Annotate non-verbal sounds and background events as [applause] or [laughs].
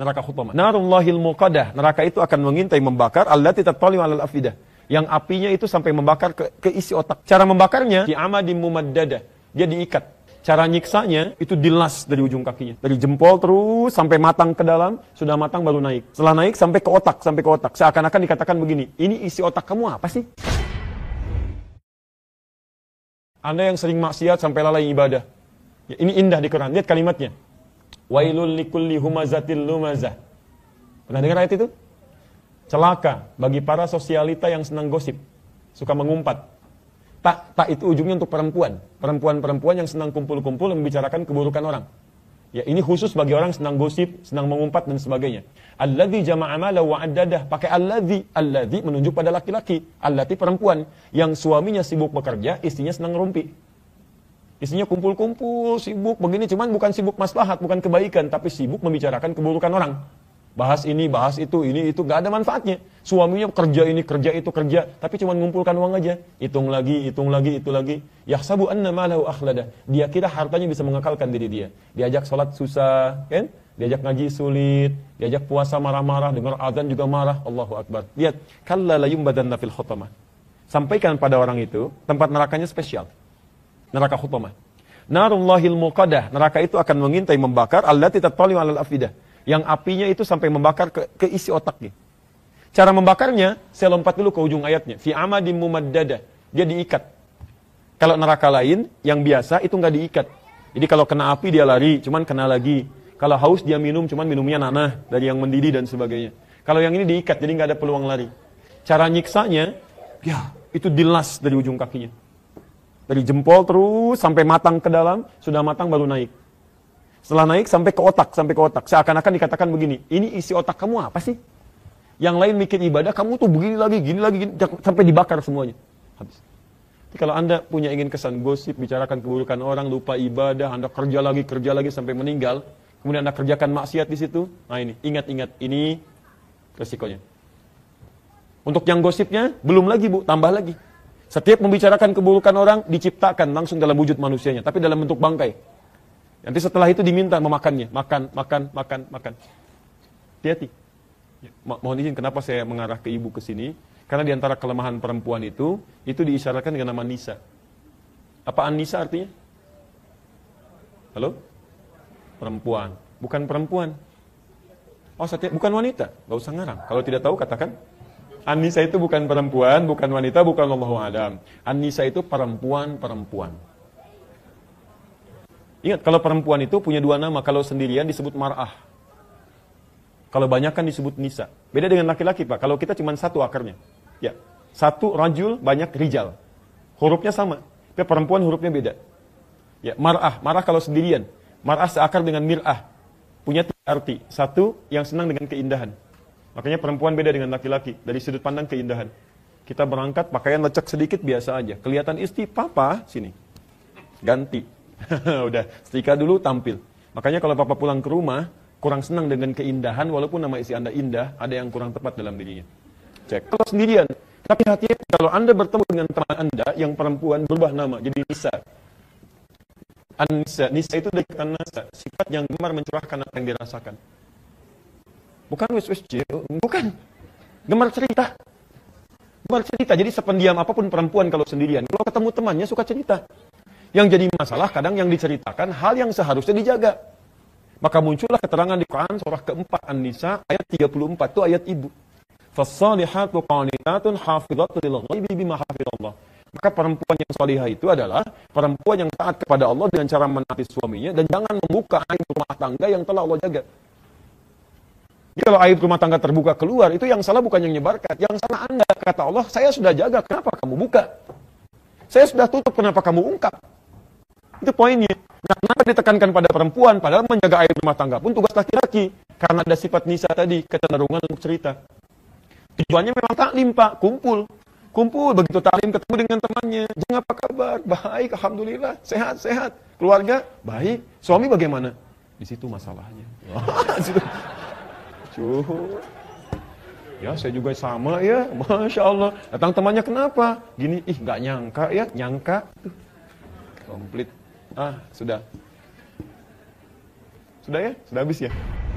neraka khutama. Narullahil muqadah. Neraka itu akan mengintai membakar allati tatali 'alal afidah. Yang apinya itu sampai membakar ke, ke isi otak. Cara membakarnya di amadi mumaddada. Dia diikat. Cara nyiksanya itu dilas dari ujung kakinya. Dari jempol terus sampai matang ke dalam, sudah matang baru naik. Setelah naik sampai ke otak, sampai ke otak. Seakan-akan dikatakan begini, ini isi otak kamu apa sih? Anda yang sering maksiat sampai lalai ibadah. Ya, ini indah di Quran. Lihat kalimatnya. Wailul likulli humazatil lumazah. Pernah dengar ayat itu? Celaka bagi para sosialita yang senang gosip, suka mengumpat. Tak, tak itu ujungnya untuk perempuan. Perempuan-perempuan yang senang kumpul-kumpul membicarakan keburukan orang. Ya, ini khusus bagi orang senang gosip, senang mengumpat dan sebagainya. Alladzi jama'a mala wa addadah. Pakai alladzi, alladzi menunjuk pada laki-laki, allati perempuan yang suaminya sibuk bekerja, istrinya senang rumpi. Isinya kumpul-kumpul, sibuk, begini. Cuman bukan sibuk maslahat, bukan kebaikan. Tapi sibuk membicarakan keburukan orang. Bahas ini, bahas itu, ini, itu. Gak ada manfaatnya. Suaminya kerja ini, kerja itu, kerja. Tapi cuman ngumpulkan uang aja. Hitung lagi, hitung lagi, itu lagi. Ya Yahsabu anna malahu akhlada. Dia kira hartanya bisa mengekalkan diri dia. Diajak sholat susah, kan? diajak ngaji sulit, diajak puasa marah-marah, dengar azan juga marah, Allahu Akbar. Lihat, kalla la yumbadanna fil khutamah. Sampaikan pada orang itu, tempat nerakanya spesial neraka khutama. Narullahil muqadah, neraka itu akan mengintai membakar allati tatali alal afidah, yang apinya itu sampai membakar ke, ke isi otaknya. Cara membakarnya, saya lompat dulu ke ujung ayatnya. Fi amadi mumaddada, dia diikat. Kalau neraka lain yang biasa itu nggak diikat. Jadi kalau kena api dia lari, cuman kena lagi. Kalau haus dia minum, cuman minumnya nanah dari yang mendidih dan sebagainya. Kalau yang ini diikat, jadi nggak ada peluang lari. Cara nyiksanya, ya itu dilas dari ujung kakinya. Dari jempol terus sampai matang ke dalam, sudah matang baru naik. Setelah naik sampai ke otak, sampai ke otak. Seakan-akan dikatakan begini, ini isi otak kamu apa sih? Yang lain mikir ibadah, kamu tuh begini lagi, gini lagi, gini, sampai dibakar semuanya. Habis. Jadi kalau Anda punya ingin kesan gosip, bicarakan keburukan orang, lupa ibadah, Anda kerja lagi, kerja lagi sampai meninggal, kemudian Anda kerjakan maksiat di situ, nah ini, ingat-ingat, ini resikonya. Untuk yang gosipnya, belum lagi bu, tambah lagi. Setiap membicarakan keburukan orang diciptakan langsung dalam wujud manusianya, tapi dalam bentuk bangkai. Nanti setelah itu diminta memakannya, makan, makan, makan, makan. Hati-hati. Ya, mohon izin kenapa saya mengarah ke ibu ke sini? Karena di antara kelemahan perempuan itu, itu diisyaratkan dengan nama Nisa. Apa Anisa artinya? Halo? Perempuan. Bukan perempuan. Oh, setiap, bukan wanita. Gak usah ngarang. Kalau tidak tahu, katakan Anissa itu bukan perempuan, bukan wanita, bukan Allah Adam. Anissa itu perempuan-perempuan. Ingat, kalau perempuan itu punya dua nama. Kalau sendirian disebut mar'ah. Kalau banyak kan disebut nisa. Beda dengan laki-laki, Pak. Kalau kita cuma satu akarnya. Ya, satu rajul, banyak rijal. Hurufnya sama. Tapi perempuan hurufnya beda. Ya, mar'ah. Mar'ah kalau sendirian. Mar'ah seakar dengan mir'ah. Punya tiga arti. Satu, yang senang dengan keindahan. Makanya perempuan beda dengan laki-laki dari sudut pandang keindahan. Kita berangkat pakaian lecek sedikit biasa aja. Kelihatan isti papa sini. Ganti. [laughs] Udah, setrika dulu tampil. Makanya kalau papa pulang ke rumah, kurang senang dengan keindahan walaupun nama isi Anda indah, ada yang kurang tepat dalam dirinya. Cek. Kalau sendirian, tapi hati kalau Anda bertemu dengan teman Anda yang perempuan berubah nama jadi Nisa. Anissa. Nisa itu dari kata Nasa, sifat yang gemar mencurahkan apa yang dirasakan. Bukan wis wis bukan. Gemar cerita. Gemar cerita. Jadi sependiam apapun perempuan kalau sendirian, kalau ketemu temannya suka cerita. Yang jadi masalah kadang yang diceritakan hal yang seharusnya dijaga. Maka muncullah keterangan di Quran surah keempat An-Nisa ayat 34 itu ayat ibu. Fasalihatu qanitatun hafizatun lil ghaibi bima hafizallah. Maka perempuan yang salihah itu adalah perempuan yang taat kepada Allah dengan cara menaati suaminya dan jangan membuka aib rumah tangga yang telah Allah jaga. Ya kalau air rumah tangga terbuka keluar, itu yang salah bukan yang menyebarkan. Yang salah Anda. Kata Allah, saya sudah jaga, kenapa kamu buka? Saya sudah tutup, kenapa kamu ungkap? Itu poinnya. Nah, kenapa ditekankan pada perempuan? Padahal menjaga air rumah tangga pun tugas laki-laki. Karena ada sifat nisa tadi, kecenderungan untuk cerita. Tujuannya memang taklim, Pak. Kumpul. Kumpul, begitu taklim ketemu dengan temannya. Jeng, apa kabar? Baik, Alhamdulillah. Sehat, sehat. Keluarga? Baik. Suami bagaimana? Di situ masalahnya. Wah, [laughs] Cuh. Ya saya juga sama ya, Masya Allah. Datang temannya kenapa? Gini, ih nggak nyangka ya, nyangka. Tuh. Komplit. Ah, sudah. Sudah ya? Sudah habis ya?